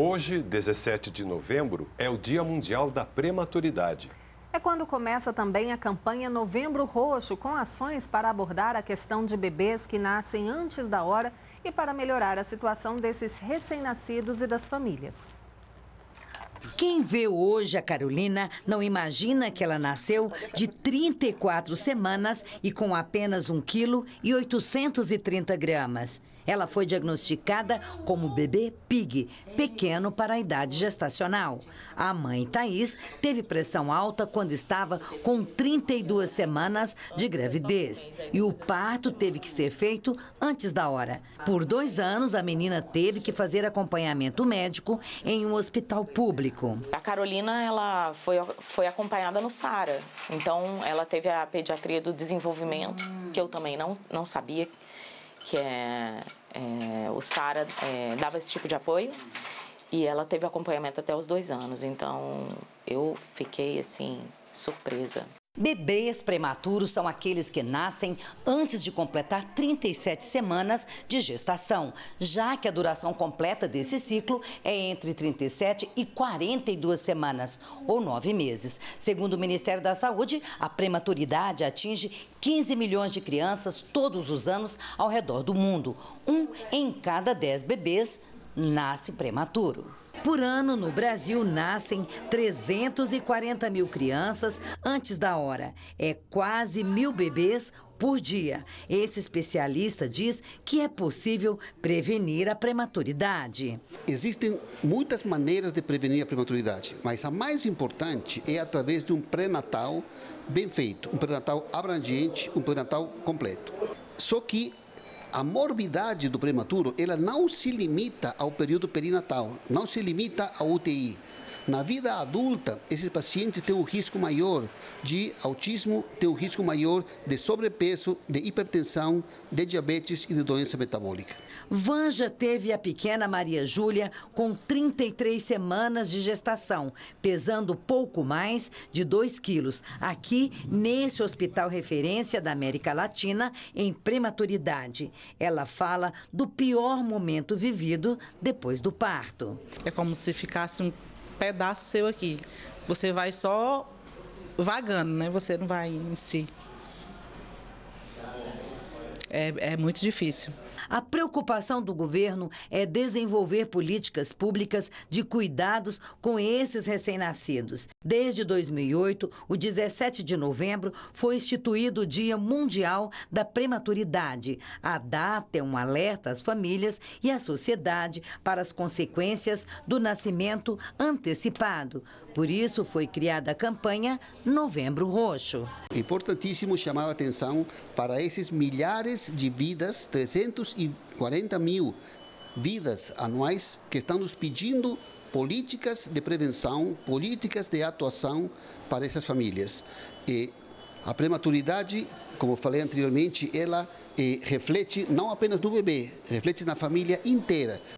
Hoje, 17 de novembro, é o Dia Mundial da Prematuridade. É quando começa também a campanha Novembro Roxo, com ações para abordar a questão de bebês que nascem antes da hora e para melhorar a situação desses recém-nascidos e das famílias. Quem vê hoje a Carolina não imagina que ela nasceu de 34 semanas e com apenas 1 quilo e 830 gramas. Ela foi diagnosticada como bebê pig, pequeno para a idade gestacional. A mãe, Thaís, teve pressão alta quando estava com 32 semanas de gravidez. E o parto teve que ser feito antes da hora. Por dois anos, a menina teve que fazer acompanhamento médico em um hospital público público. A Carolina ela foi, foi acompanhada no SARA, então ela teve a pediatria do desenvolvimento, hum. que eu também não, não sabia que é, é o SARA é, dava esse tipo de apoio. E ela teve acompanhamento até os dois anos, então eu fiquei assim, surpresa. Bebês prematuros são aqueles que nascem antes de completar 37 semanas de gestação, já que a duração completa desse ciclo é entre 37 e 42 semanas, ou nove meses. Segundo o Ministério da Saúde, a prematuridade atinge 15 milhões de crianças todos os anos ao redor do mundo. Um em cada dez bebês nasce prematuro. Por ano, no Brasil, nascem 340 mil crianças antes da hora. É quase mil bebês por dia. Esse especialista diz que é possível prevenir a prematuridade. Existem muitas maneiras de prevenir a prematuridade, mas a mais importante é através de um pré-natal bem feito, um pré-natal abrangente, um pré-natal completo. Só que a morbidade do prematuro, ela não se limita ao período perinatal, não se limita à UTI. Na vida adulta, esses pacientes têm um risco maior de autismo, têm um risco maior de sobrepeso, de hipertensão, de diabetes e de doença metabólica. Vanja teve a pequena Maria Júlia com 33 semanas de gestação, pesando pouco mais de 2 quilos, aqui nesse hospital referência da América Latina em prematuridade. Ela fala do pior momento vivido depois do parto. É como se ficasse um pedaço seu aqui. Você vai só vagando, né? Você não vai em si. É, é muito difícil. A preocupação do governo é desenvolver políticas públicas de cuidados com esses recém-nascidos. Desde 2008, o 17 de novembro foi instituído o Dia Mundial da Prematuridade. A data é um alerta às famílias e à sociedade para as consequências do nascimento antecipado. Por isso foi criada a campanha Novembro Roxo. Importantíssimo chamar a atenção para esses milhares de vidas, 300 e 40 mil vidas anuais que estão nos pedindo políticas de prevenção, políticas de atuação para essas famílias. E a prematuridade, como falei anteriormente, ela eh, reflete não apenas no bebê, reflete na família inteira,